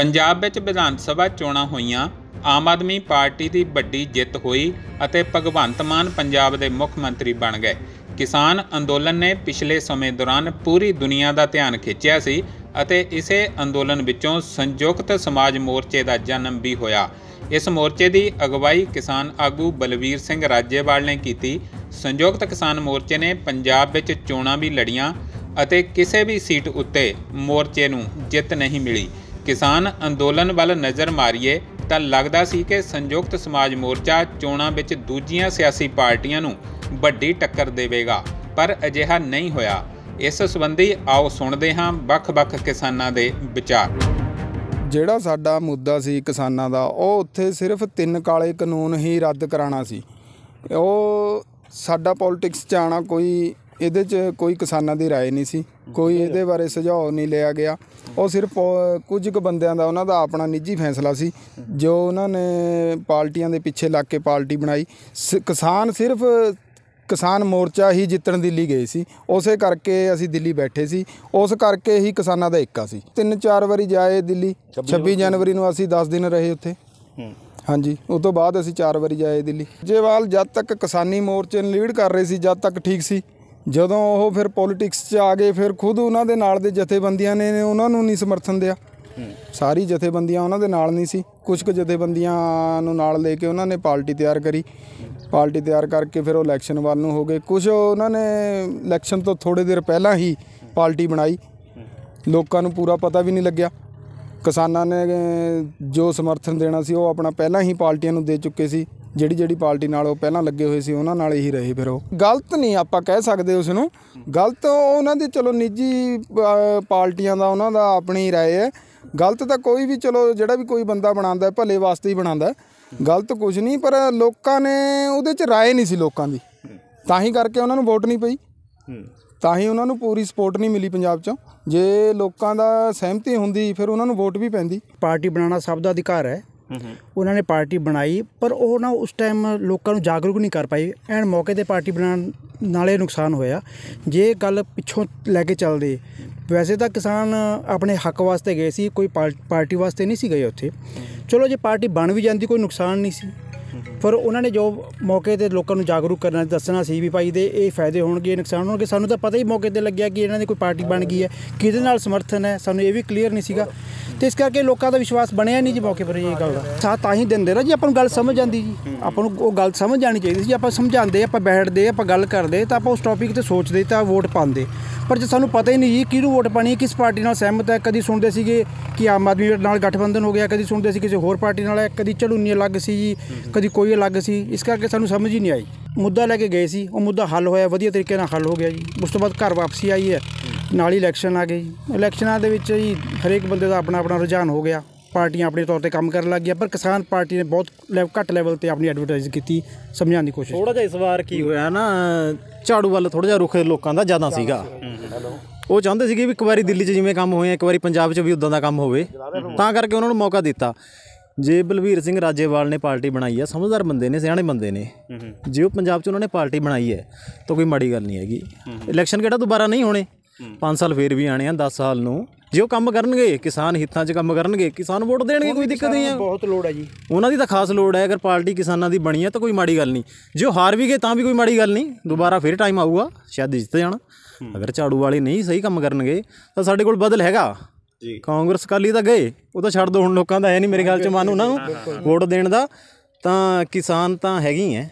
ਪੰਜਾਬ ਵਿੱਚ ਵਿਧਾਨ ਸਭਾ ਚੋਣਾਂ ਹੋਈਆਂ ਆਮ ਆਦਮੀ ਪਾਰਟੀ ਦੀ ਵੱਡੀ ਜਿੱਤ ਹੋਈ ਅਤੇ ਭਗਵੰਤ ਮਾਨ ਪੰਜਾਬ ਦੇ ਮੁੱਖ ਮੰਤਰੀ ਬਣ ਗਏ ਕਿਸਾਨ ਅੰਦੋਲਨ ਨੇ ਪਿਛਲੇ ਸਮੇਂ ਦੌਰਾਨ ਪੂਰੀ ਦੁਨੀਆ ਦਾ ਧਿਆਨ ਖਿੱਚਿਆ ਸੀ ਅਤੇ ਇਸੇ ਅੰਦੋਲਨ ਵਿੱਚੋਂ ਸੰਯੁਕਤ ਸਮਾਜ ਮੋਰਚੇ ਦਾ ਜਨਮ ਵੀ ਹੋਇਆ ਇਸ ਮੋਰਚੇ ਦੀ ਅਗਵਾਈ ਕਿਸਾਨ ਆਗੂ ਬਲਵੀਰ ਸਿੰਘ ਰਾਜੇਵਾਲ ਨੇ ਕੀਤੀ ਸੰਯੁਕਤ ਕਿਸਾਨ ਮੋਰਚੇ ਨੇ ਪੰਜਾਬ ਵਿੱਚ ਚੋਣਾਂ ਵੀ ਲੜੀਆਂ ਅਤੇ ਕਿਸੇ ਵੀ ਸੀਟ ਉੱਤੇ ਮੋਰਚੇ ਨੂੰ ਜਿੱਤ ਨਹੀਂ ਮਿਲੀ ਕਿਸਾਨ ਅੰਦੋਲਨ ਵੱਲ ਨਜ਼ਰ ਮਾਰੀਏ ਤਾਂ ਲੱਗਦਾ ਸੀ ਕਿ ਸੰਯੁਕਤ ਸਮਾਜ ਮੋਰਚਾ ਚੋਣਾਂ ਵਿੱਚ ਦੂਜੀਆਂ ਸਿਆਸੀ ਪਾਰਟੀਆਂ ਨੂੰ ਵੱਡੀ ਟੱਕਰ ਦੇਵੇਗਾ ਪਰ ਅਜਿਹਾ ਨਹੀਂ ਹੋਇਆ ਇਸ ਸੰਬੰਧੀ ਆਓ ਸੁਣਦੇ ਹਾਂ ਵੱਖ-ਵੱਖ ਕਿਸਾਨਾਂ ਦੇ ਵਿਚਾਰ ਜਿਹੜਾ ਸਾਡਾ ਮੁੱਦਾ ਸੀ ਕਿਸਾਨਾਂ ਦਾ ਉਹ ਉੱਥੇ ਸਿਰਫ ਤਿੰਨ ਕਾਲੇ ਕਾਨੂੰਨ ਹੀ ਰੱਦ ਕਰਾਣਾ ਸੀ ਉਹ ਸਾਡਾ ਪੋਲਿਟਿਕਸ 'ਚ ਆਣਾ ਕੋਈ ਇਹਦੇ 'ਚ ਕੋਈ ਕਿਸਾਨਾਂ ਦੀ رائے ਨਹੀਂ ਸੀ ਕੋਈ ਇਹਦੇ ਬਾਰੇ ਸੁਝਾਅ ਨਹੀਂ ਲਿਆ ਗਿਆ ਉਹ ਸਿਰਫ ਕੁਝ ਕੁ ਬੰਦਿਆਂ ਦਾ ਉਹਨਾਂ ਦਾ ਆਪਣਾ ਨਿੱਜੀ ਫੈਸਲਾ ਸੀ ਜੋ ਉਹਨਾਂ ਨੇ ਪਾਰਟੀਆਂ ਦੇ ਪਿੱਛੇ ਲੱਗ ਕੇ ਪਾਰਟੀ ਬਣਾਈ ਕਿਸਾਨ ਸਿਰਫ ਕਿਸਾਨ ਮੋਰਚਾ ਹੀ ਜਿੱਤਣ ਦਿੱਲੀ ਗਏ ਸੀ ਉਸੇ ਕਰਕੇ ਅਸੀਂ ਦਿੱਲੀ ਬੈਠੇ ਸੀ ਉਸ ਕਰਕੇ ਹੀ ਕਿਸਾਨਾਂ ਦਾ ਇੱਕਾ ਸੀ ਤਿੰਨ ਚਾਰ ਵਾਰੀ ਜਾਏ ਦਿੱਲੀ 26 ਜਨਵਰੀ ਨੂੰ ਅਸੀਂ 10 ਦਿਨ ਰਹੇ ਉੱਥੇ ਹਾਂਜੀ ਉਸ ਤੋਂ ਬਾਅਦ ਅਸੀਂ ਚਾਰ ਵਾਰੀ ਜਾਏ ਦਿੱਲੀ ਜੇਵਾਲ ਜਦ ਤੱਕ ਕਿਸਾਨੀ ਮੋਰਚੇ ਨੂੰ ਲੀਡ ਕਰ ਰਹੇ ਸੀ ਜਦ ਤੱਕ ਠੀਕ ਸੀ ਜਦੋਂ ਉਹ ਫਿਰ ਪੋਲਿਟਿਕਸ 'ਚ ਆ ਗਏ ਫਿਰ ਖੁਦ ਉਹਨਾਂ ਦੇ ਨਾਲ ਦੇ ਜਥੇਬੰਦੀਆਂ ਨੇ ਉਹਨਾਂ ਨੂੰ ਨਹੀਂ ਸਮਰਥਨ ਦਿਆ ਸਾਰੀ ਜਥੇਬੰਦੀਆਂ ਉਹਨਾਂ ਦੇ ਨਾਲ ਨਹੀਂ ਸੀ ਕੁਝ ਕੁ ਜਥੇਬੰਦੀਆਂ ਨੂੰ ਨਾਲ ਲੈ ਕੇ ਉਹਨਾਂ ਨੇ ਪਾਰਟੀ ਤਿਆਰ ਕਰੀ ਪਾਰਟੀ ਤਿਆਰ ਕਰਕੇ ਫਿਰ ਉਹ ਇਲੈਕਸ਼ਨ ਵੱਲ ਨੂੰ ਹੋ ਗਏ ਕੁਝ ਉਹਨਾਂ ਨੇ ਇਲੈਕਸ਼ਨ ਤੋਂ ਥੋੜੇ ਦਿਨ ਪਹਿਲਾਂ ਹੀ ਪਾਰਟੀ ਬਣਾਈ ਲੋਕਾਂ ਨੂੰ ਪੂਰਾ ਪਤਾ ਵੀ ਨਹੀਂ ਲੱਗਿਆ ਕਿਸਾਨਾਂ ਨੇ ਜੋ ਸਮਰਥਨ ਦੇਣਾ ਸੀ ਉਹ ਆਪਣਾ ਪਹਿਲਾਂ ਹੀ ਪਾਰਟੀਆਂ ਨੂੰ ਦੇ ਚੁੱਕੇ ਸੀ ਜਿਹੜੀ ਜਿਹੜੀ ਪਾਰਟੀ ਨਾਲ ਉਹ ਪਹਿਲਾਂ ਲੱਗੇ ਹੋਏ ਸੀ ਉਹਨਾਂ ਨਾਲ ਹੀ ਰਹੇ ਫਿਰ ਉਹ ਗਲਤ ਨਹੀਂ ਆਪਾਂ ਕਹਿ ਸਕਦੇ ਉਸ ਨੂੰ ਗਲਤ ਉਹਨਾਂ ਦੀ ਚਲੋ ਨਿੱਜੀ ਪਾਰਟੀਆਂ ਦਾ ਉਹਨਾਂ ਦਾ ਆਪਣੀ رائے ਹੈ ਗਲਤ ਤਾਂ ਕੋਈ ਵੀ ਚਲੋ ਜਿਹੜਾ ਵੀ ਕੋਈ ਬੰਦਾ ਬਣਾਉਂਦਾ ਭਲੇ ਵਾਸਤੇ ਹੀ ਬਣਾਉਂਦਾ ਗਲਤ ਕੁਝ ਨਹੀਂ ਪਰ ਲੋਕਾਂ ਨੇ ਉਹਦੇ 'ਚ رائے ਨਹੀਂ ਸੀ ਲੋਕਾਂ ਦੀ ਤਾਂ ਹੀ ਕਰਕੇ ਉਹਨਾਂ ਨੂੰ ਵੋਟ ਨਹੀਂ ਪਈ ਤਾਂ ਹੀ ਉਹਨਾਂ ਨੂੰ ਪੂਰੀ ਸਪੋਰਟ ਨਹੀਂ ਮਿਲੀ ਪੰਜਾਬ 'ਚੋਂ ਜੇ ਲੋਕਾਂ ਦਾ ਸਹਿਮਤੀ ਹੁੰਦੀ ਫਿਰ ਉਹਨਾਂ ਨੂੰ ਵੋਟ ਵੀ ਪੈਂਦੀ ਪਾਰਟੀ ਬਣਾਉਣਾ ਸਭ ਦਾ ਅਧਿਕਾਰ ਹੈ ਉਹਨਾਂ ਨੇ ਪਾਰਟੀ ਬਣਾਈ ਪਰ ਉਹ ਨਾ ਉਸ ਟਾਈਮ ਲੋਕਾਂ ਨੂੰ ਜਾਗਰੂਕ ਨਹੀਂ ਕਰ ਪਾਈ ਐਨ ਮੌਕੇ ਤੇ ਪਾਰਟੀ ਬਣਾਉਣ ਨਾਲੇ ਨੁਕਸਾਨ ਹੋਇਆ ਜੇ ਗੱਲ ਪਿੱਛੋਂ ਲੈ ਕੇ ਚੱਲਦੇ ਵੈਸੇ ਤਾਂ ਕਿਸਾਨ ਆਪਣੇ ਹੱਕ ਵਾਸਤੇ ਗਏ ਸੀ ਕੋਈ ਪਾਰਟੀ ਵਾਸਤੇ ਨਹੀਂ ਸੀ ਗਏ ਉੱਥੇ ਚਲੋ ਜੇ ਪਾਰਟੀ ਬਣ ਵੀ ਜਾਂਦੀ ਕੋਈ ਨੁਕਸਾਨ ਨਹੀਂ ਸੀ ਪਰ ਉਹਨਾਂ ਨੇ ਜੋ ਮੌਕੇ ਤੇ ਲੋਕਾਂ ਨੂੰ ਜਾਗਰੂਕ ਕਰਨਾ ਦੱਸਣਾ ਸੀ ਵੀ ਭਾਈ ਦੇ ਇਹ ਫਾਇਦੇ ਹੋਣਗੇ ਨੁਕਸਾਨ ਹੋਣਗੇ ਸਾਨੂੰ ਤਾਂ ਪਤਾ ਹੀ ਮੌਕੇ ਤੇ ਲੱਗਿਆ ਕਿ ਇਹਨਾਂ ਦੀ ਕੋਈ ਪਾਰਟੀ ਬਣ ਗਈ ਹੈ ਕਿਹਦੇ ਨਾਲ ਸਮਰਥਨ ਹੈ ਸਾਨੂੰ ਇਹ ਵੀ ਕਲੀਅਰ ਨਹੀਂ ਸੀਗਾ ਤੇ ਇਸ ਕਰਕੇ ਲੋਕਾਂ ਦਾ ਵਿਸ਼ਵਾਸ ਬਣਿਆ ਨਹੀਂ ਜੀ ਮੌਕੇ ਪਰ ਇਹ ਗੱਲ ਦਾ ਸਾਥ ਤਾਂ ਹੀ ਦਿੰਦੇ ਰਹੇ ਜੀ ਆਪਾਂ ਨੂੰ ਗੱਲ ਸਮਝ ਆਂਦੀ ਜੀ ਆਪਾਂ ਨੂੰ ਉਹ ਗੱਲ ਸਮਝ ਆਣੀ ਚਾਹੀਦੀ ਸੀ ਆਪਾਂ ਸਮਝਾਉਂਦੇ ਆਪਾਂ ਬੈਠਦੇ ਆਪਾਂ ਗੱਲ ਕਰਦੇ ਤਾਂ ਆਪਾਂ ਉਸ ਟੌਪਿਕ ਤੇ ਸੋਚਦੇ ਤਾਂ ਵੋਟ ਪਾਉਂਦੇ ਪਰ ਜੇ ਸਾਨੂੰ ਪਤਾ ਹੀ ਨਹੀਂ ਜੀ ਕਿਹਨੂੰ ਵੋਟ ਪਾਣੀ ਹੈ ਕਿਸ ਪਾਰਟੀ ਨਾਲ ਸਹਿਮਤ ਹੈ ਕਦੀ ਸੁਣਦੇ ਸੀਗੇ ਕਿ ਆਮ ਆਦਮੀ ਨਾਲ ਗਠਬੰਧਨ ਹੋ ਗਿਆ ਕਦੀ ਸੁਣਦੇ ਸੀ ਕਿਸੇ ਹੋਰ ਪਾਰਟੀ ਨਾਲ ਹੈ ਕਦੀ ਚੜੂਨੀ ਅਲੱਗ ਸੀ ਜੀ ਕਦੀ ਕੋਈ ਅਲੱਗ ਸੀ ਇਸ ਕਰਕੇ ਸਾਨੂੰ ਸਮਝ ਹੀ ਨਹੀਂ ਆਈ ਮੁੱਦਾ ਲੈ ਕੇ ਗਏ ਸੀ ਉਹ ਮੁੱਦਾ ਹੱਲ ਹੋਇਆ ਵਧੀਆ ਤਰੀਕੇ ਨਾਲ ਹੱਲ ਹੋ ਗਿਆ ਜੀ ਉਸ ਤੋਂ ਬਾਅਦ ਘਰ ਵਾਪਸੀ ਆਈ ਹੈ ਨਾਲ ਹੀ ਇਲੈਕਸ਼ਨ ਆ ਗਏ ਇਲੈਕਸ਼ਨਾਂ ਦੇ ਵਿੱਚ ਜੀ ਹਰੇਕ ਬੰਦੇ ਦਾ ਆਪਣਾ ਆਪਣਾ ਰੁਝਾਨ ਹੋ ਗਿਆ ਪਾਰਟੀਆਂ ਆਪਣੇ ਤੌਰ ਤੇ ਕੰਮ ਕਰਨ ਲੱਗ ਗਈਆਂ ਪਰ ਕਿਸਾਨ ਪਾਰਟੀ ਨੇ ਬਹੁਤ ਘੱਟ ਲੈਵਲ ਤੇ ਆਪਣੀ ਐਡਵਰਟਾਈਜ਼ ਕੀਤੀ ਸਮਝਾਉਣ ਦੀ ਕੋਸ਼ਿਸ਼ ਥੋੜਾ ਜਿਹਾ ਇਸ ਵਾਰ ਕੀ ਹੋਇਆ ਨਾ ਝਾੜੂ ਵੱਲ ਥੋੜਾ ਜਿਹਾ ਰੁਖ ਲੋਕਾਂ ਦਾ ਜ਼ਿਆਦਾ ਸੀਗਾ ਉਹ ਚਾਹੁੰਦੇ ਸੀਗੇ ਵੀ ਇੱਕ ਵਾਰੀ ਦਿੱਲੀ 'ਚ ਜਿਵੇਂ ਕੰਮ ਹੋਏ ਇੱਕ ਵਾਰੀ ਪੰਜਾਬ 'ਚ ਵੀ ਉਦਾਂ ਦਾ ਕੰਮ ਹੋਵੇ ਤਾਂ ਕਰਕੇ ਉਹਨਾਂ ਨੂੰ ਮੌਕਾ ਦਿੱਤਾ ਜੇ ਬਲਵੀਰ ਸਿੰਘ ਰਾਜੇਵਾਲ ਨੇ ਪਾਰਟੀ ਬਣਾਈ ਆ ਸਮਝਦਾਰ ਬੰਦੇ ਨੇ ਸਿਆਣੇ ਬੰਦੇ ਨੇ ਜੇ ਉਹ ਪੰਜਾਬ 'ਚ ਉਹਨਾਂ ਨੇ ਪਾਰਟੀ ਬਣਾਈ ਹੈ ਤਾਂ ਕੋਈ ਮਾੜੀ ਗੱਲ ਨਹੀਂ ਹੈਗੀ ਇਲੈਕਸ਼ਨ ਕਿਹੜਾ ਦੁਬਾਰਾ ਨਹੀਂ ਹੋਣੇ 5 ਸਾਲ ਫੇਰ ਵੀ ਆਣੇ ਆ 10 ਸਾਲ ਨੂੰ ਜੇ ਉਹ ਕੰਮ ਕਰਨਗੇ ਕਿਸਾਨ ਹਿੱਤਾਂ 'ਚ ਕੰਮ ਕਰਨਗੇ ਕਿਸਾਨ ਵੋਟ ਦੇਣਗੇ ਕੋਈ ਦਿੱਕਤ ਨਹੀਂ ਆ ਬਹੁਤ ਲੋੜ ਹੈ ਜੀ ਉਹਨਾਂ ਦੀ ਤਾਂ ਖਾਸ ਲੋੜ ਹੈ ਅਗਰ ਪਾਰਟੀ ਕਿਸਾਨਾਂ ਦੀ ਬਣੀ ਹੈ ਤਾਂ ਕੋਈ ਮਾੜੀ ਗੱਲ ਨਹੀਂ ਜੇ ਉਹ ਹਾਰ ਵੀ ਗਏ ਤਾਂ ਵੀ ਕੋਈ ਮਾੜੀ ਗੱਲ ਨਹੀਂ ਦੁਬਾਰਾ ਫੇਰ ਟਾਈਮ ਆਊਗਾ ਸ਼ਾਇਦ ਜਿੱਤ ਜਾਣ ਅਗਰ ਝਾੜੂ ਵਾਲੇ ਨਹੀਂ ਸਹੀ ਕੰਮ ਕਰਨਗੇ ਤਾਂ ਸਾਡੇ ਕੋਲ ਬਦਲ ਹੈਗਾ ਜੀ ਕਾਂਗਰਸ ਕਾਲੀ ਤਾਂ ਗਏ ਉਹ ਤਾਂ ਛੱਡ ਦੋ ਹੁਣ ਲੋਕਾਂ ਦਾ ਐ ਨਹੀਂ ਮੇਰੇ ਗੱਲ ਚ ਮਨ ਉਹਨਾਂ ਨੂੰ ਵੋਟ ਦੇਣ ਦਾ ਤਾਂ ਕਿਸਾਨ ਤਾਂ ਹੈਗੇ ਹੀ ਐ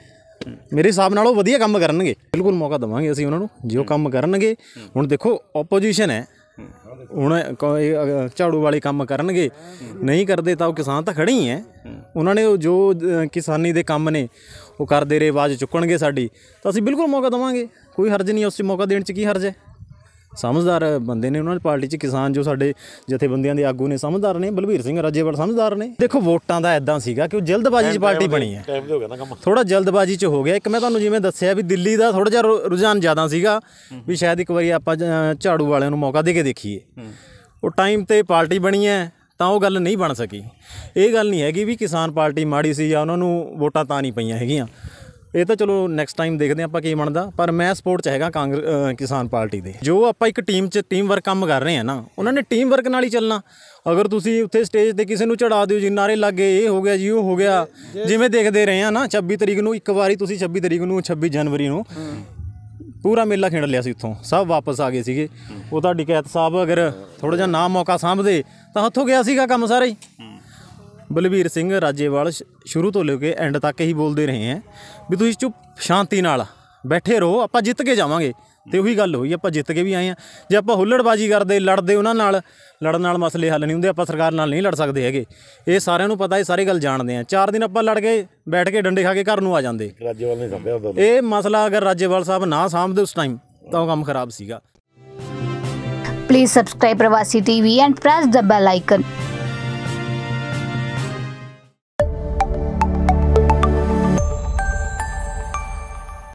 ਮੇਰੇ ਹਿਸਾਬ ਨਾਲ ਉਹ ਵਧੀਆ ਕੰਮ ਕਰਨਗੇ ਬਿਲਕੁਲ ਮੌਕਾ ਦਵਾਂਗੇ ਅਸੀਂ ਉਹਨਾਂ ਨੂੰ ਜੇ ਉਹ ਕੰਮ ਕਰਨਗੇ ਹੁਣ ਦੇਖੋ ਆਪੋਜੀਸ਼ਨ ਹੈ ਹੁਣ ਝਾੜੂ ਵਾਲੇ ਕੰਮ ਕਰਨਗੇ ਨਹੀਂ ਕਰਦੇ ਤਾਂ ਉਹ ਕਿਸਾਨ ਤਾਂ ਖੜੇ ਹੀ ਐ ਉਹਨਾਂ ਨੇ ਜੋ ਕਿਸਾਨੀ ਦੇ ਕੰਮ ਨੇ ਉਹ ਕਰਦੇ ਰਹੇ ਆਵਾਜ਼ ਚੁੱਕਣਗੇ ਸਾਡੀ ਤਾਂ ਅਸੀਂ ਬਿਲਕੁਲ ਮੌਕਾ ਦਵਾਂਗੇ ਕੋਈ ਹਰਜ ਨਹੀਂ ਉਸ 'ਚ ਮੌਕਾ ਦੇਣ 'ਚ ਕੀ ਹਰਜ ਹੈ ਸਮਝਦਾਰ ਬੰਦੇ ਨੇ ਉਹਨਾਂ ਦੀ ਪਾਰਟੀ 'ਚ ਕਿਸਾਨ ਜੋ ਸਾਡੇ ਜਥੇਬੰਦੀਆਂ ਦੇ ਆਗੂ ਨੇ ਸਮਝਦਾਰ ਨੇ ਬਲਬੀਰ ਸਿੰਘ ਰਾਜੇਵਾਲ ਸਮਝਦਾਰ ਨੇ ਦੇਖੋ ਵੋਟਾਂ ਦਾ ਐਦਾਂ ਸੀਗਾ ਕਿ ਉਹ ਜਲਦਬਾਜ਼ੀ 'ਚ ਪਾਰਟੀ ਬਣੀ ਹੈ ਟਾਈਮ ਤੇ ਹੋ ਗਿਆ ਨਾ ਕੰਮ ਥੋੜਾ ਜਲਦਬਾਜ਼ੀ 'ਚ ਹੋ ਗਿਆ ਇੱਕ ਮੈਂ ਤੁਹਾਨੂੰ ਜਿਵੇਂ ਦੱਸਿਆ ਵੀ ਦਿੱਲੀ ਦਾ ਥੋੜਾ ਜਿਹਾ ਰੁਝਾਨ ਜ਼ਿਆਦਾ ਸੀਗਾ ਵੀ ਸ਼ਾਇਦ ਇੱਕ ਵਾਰੀ ਆਪਾਂ ਝਾੜੂ ਵਾਲਿਆਂ ਨੂੰ ਮੌਕਾ ਦੇ ਕੇ ਦੇਖੀਏ ਉਹ ਟਾਈਮ ਤੇ ਪਾਰਟੀ ਬਣੀ ਹੈ ਤਾਂ ਉਹ ਗੱਲ ਨਹੀਂ ਬਣ ਸਕੀ ਇਹ ਗੱਲ ਨਹੀਂ ਹੈਗੀ ਵੀ ਕਿਸਾਨ ਪਾਰਟੀ ਮਾੜੀ ਸੀ ਜਾਂ ਉਹਨਾਂ ਨੂੰ ਵੋਟਾਂ ਤਾਂ ਨਹੀਂ ਪਈਆਂ ਹੈਗੀਆਂ ਇਹ ਤਾਂ ਚਲੋ ਨੈਕਸਟ ਟਾਈਮ ਦੇਖਦੇ ਆਪਾਂ ਕੀ ਬਣਦਾ ਪਰ ਮੈਂ ਸਪੋਰਟ ਚ ਹੈਗਾ ਕਾਂਗਰਸ ਕਿਸਾਨ ਪਾਰਟੀ ਦੇ ਜੋ ਆਪਾਂ ਇੱਕ ਟੀਮ ਚ ਟੀਮ ਵਰਕ ਕੰਮ ਕਰ ਰਹੇ ਆ ਨਾ ਉਹਨਾਂ ਨੇ ਟੀਮ ਵਰਕ ਨਾਲ ਹੀ ਚੱਲਣਾ ਅਗਰ ਤੁਸੀਂ ਉੱਥੇ ਸਟੇਜ ਤੇ ਕਿਸੇ ਨੂੰ ਚੜਾ ਦਿਓ ਜੀ ਨਾਰੇ ਲੱਗੇ ਇਹ ਹੋ ਗਿਆ ਜੀ ਉਹ ਹੋ ਗਿਆ ਜਿਵੇਂ ਦੇਖਦੇ ਰਹੇ ਆ ਨਾ 26 ਤਰੀਕ ਨੂੰ ਇੱਕ ਵਾਰੀ ਤੁਸੀਂ 26 ਤਰੀਕ ਨੂੰ 26 ਜਨਵਰੀ ਨੂੰ ਪੂਰਾ ਮੇਲਾ ਖੇਡ ਲਿਆ ਸੀ ਉੱਥੋਂ ਸਭ ਵਾਪਸ ਆ ਗਏ ਸੀਗੇ ਉਹ ਤਾਂ ਡਕੈਤ ਸਾਹਿਬ ਅਗਰ ਥੋੜਾ ਜਿਹਾ ਨਾ ਮੌਕਾ ਸਾਂਭਦੇ ਤਾਂ ਹੱਥੋਂ ਗਿਆ ਸੀਗਾ ਕੰਮ ਸਾਰਾ ਹੀ ਬਲਵੀਰ ਸਿੰਘ ਰਾਜੇਵਾਲ ਸ਼ੁਰੂ ਤੋਂ ਲੈ ਕੇ ਐਂਡ ਤੱਕ ਇਹੀ ਬੋਲਦੇ ਰਹੇ ਆ ਵੀ ਤੁਸੀਂ ਚੁੱਪ ਸ਼ਾਂਤੀ ਨਾਲ ਬੈਠੇ ਰਹੋ ਆਪਾਂ ਜਿੱਤ ਕੇ ਜਾਵਾਂਗੇ ਤੇ ਉਹੀ ਗੱਲ ਹੋਈ ਆਪਾਂ ਜਿੱਤ ਕੇ ਵੀ ਆਏ ਆ ਜੇ ਆਪਾਂ ਹੁੱਲੜਬਾਜੀ ਕਰਦੇ ਲੜਦੇ ਉਹਨਾਂ ਨਾਲ ਲੜਨ ਨਾਲ ਮਸਲੇ ਹੱਲ ਨਹੀਂ ਹੁੰਦੇ ਆਪਾਂ ਸਰਕਾਰ ਨਾਲ ਨਹੀਂ ਲੜ ਸਕਦੇ ਹੈਗੇ ਇਹ ਸਾਰਿਆਂ ਨੂੰ ਪਤਾ ਇਹ ਸਾਰੇ ਗੱਲ ਜਾਣਦੇ ਆ ਚਾਰ ਦਿਨ ਆਪਾਂ ਲੜ ਕੇ ਬੈਠ ਕੇ ਡੰਡੇ ਖਾ ਕੇ ਘਰ ਨੂੰ ਆ ਜਾਂਦੇ ਰਾਜੇਵਾਲ ਨੇ ਸੰਭਿਆ ਇਹ ਮਸਲਾ ਅਗਰ ਰਾਜੇਵਾਲ ਸਾਹਿਬ ਨਾ ਸਾਂਭਦੇ ਉਸ ਟਾਈਮ ਤਾਂ ਉਹ ਕੰਮ ਖਰਾਬ ਸੀਗਾ please subscribe Pravasi TV and press the bell icon